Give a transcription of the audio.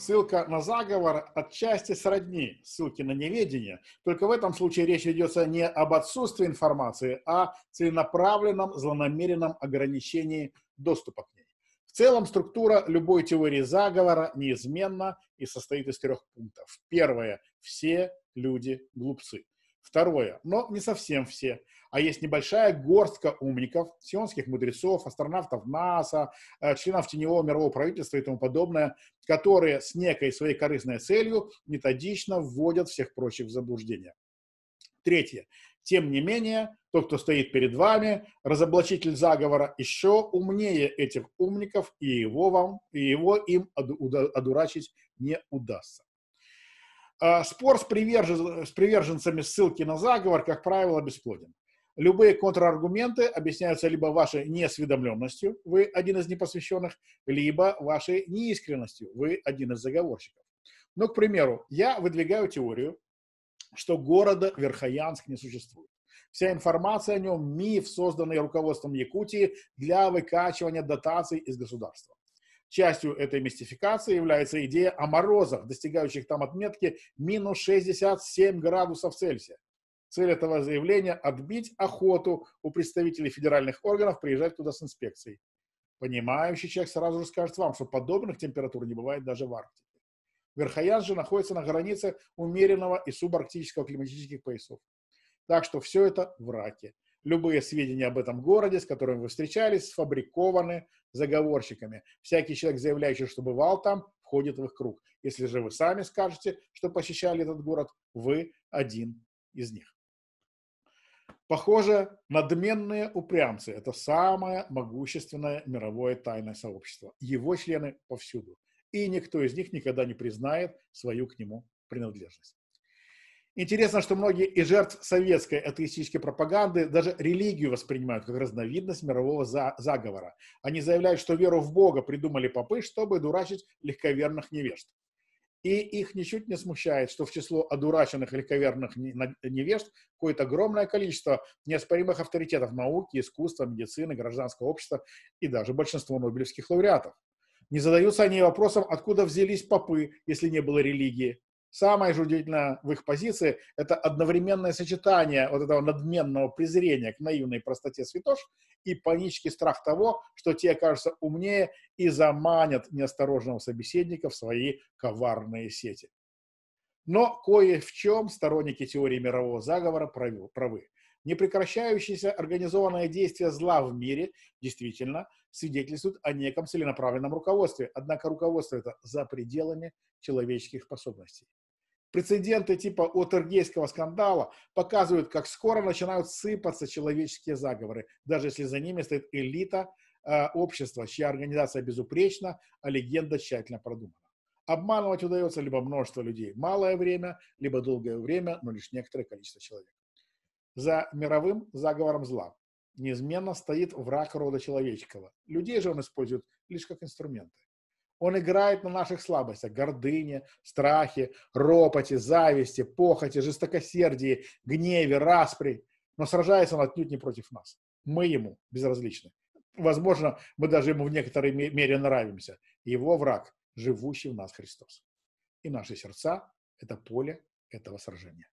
ссылка на заговор отчасти сродни ссылке на неведение, только в этом случае речь ведется не об отсутствии информации, а о целенаправленном, злонамеренном ограничении доступа к ней. В целом структура любой теории заговора неизменна и состоит из трех пунктов. Первое – все люди глупцы. Второе, но не совсем все, а есть небольшая горстка умников, сионских мудрецов, астронавтов НАСА, э, членов теневого мирового правительства и тому подобное, которые с некой своей корыстной целью методично вводят всех прочих в заблуждение. Третье. Тем не менее, тот, кто стоит перед вами, разоблачитель заговора, еще умнее этих умников, и его, вам, и его им одурачить не удастся. А, спор с, привержен, с приверженцами ссылки на заговор, как правило, бесплоден. Любые контраргументы объясняются либо вашей неосведомленностью, вы один из непосвященных, либо вашей неискренностью, вы один из заговорщиков. Но, ну, к примеру, я выдвигаю теорию, что города Верхоянск не существует. Вся информация о нем – миф, созданный руководством Якутии для выкачивания дотаций из государства. Частью этой мистификации является идея о морозах, достигающих там отметки минус 67 градусов Цельсия. Цель этого заявления – отбить охоту у представителей федеральных органов приезжать туда с инспекцией. Понимающий человек сразу же скажет вам, что подобных температур не бывает даже в Арктике. Верхоян же находится на границе умеренного и субарктического климатических поясов. Так что все это враки. Любые сведения об этом городе, с которым вы встречались, сфабрикованы заговорщиками. Всякий человек, заявляющий, что бывал там, входит в их круг. Если же вы сами скажете, что посещали этот город, вы один из них. Похоже, надменные упрямцы – это самое могущественное мировое тайное сообщество. Его члены повсюду. И никто из них никогда не признает свою к нему принадлежность. Интересно, что многие из жертв советской атеистической пропаганды даже религию воспринимают как разновидность мирового за заговора. Они заявляют, что веру в Бога придумали попы, чтобы дурачить легковерных невежд. И их ничуть не смущает, что в число одураченных легковерных невежд какое-то огромное количество неоспоримых авторитетов науки, искусства, медицины, гражданского общества и даже большинство нобелевских лауреатов. Не задаются они вопросом, откуда взялись попы, если не было религии, Самое же удивительное в их позиции – это одновременное сочетание вот этого надменного презрения к наивной простоте святош и панический страх того, что те окажутся умнее и заманят неосторожного собеседника в свои коварные сети. Но кое в чем сторонники теории мирового заговора правы. Непрекращающееся организованное действие зла в мире действительно свидетельствует о неком целенаправленном руководстве, однако руководство это за пределами человеческих способностей. Прецеденты типа Отергейского скандала показывают, как скоро начинают сыпаться человеческие заговоры, даже если за ними стоит элита э, общества, чья организация безупречна, а легенда тщательно продумана. Обманывать удается либо множество людей малое время, либо долгое время, но лишь некоторое количество человек. За мировым заговором зла неизменно стоит враг рода человеческого. Людей же он использует лишь как инструменты. Он играет на наших слабостях, гордыне, страхе, ропоте, зависти, похоти, жестокосердии, гневе, распри. Но сражается он отнюдь не против нас. Мы ему безразличны. Возможно, мы даже ему в некоторой мере нравимся. Его враг – живущий в нас Христос. И наши сердца – это поле этого сражения.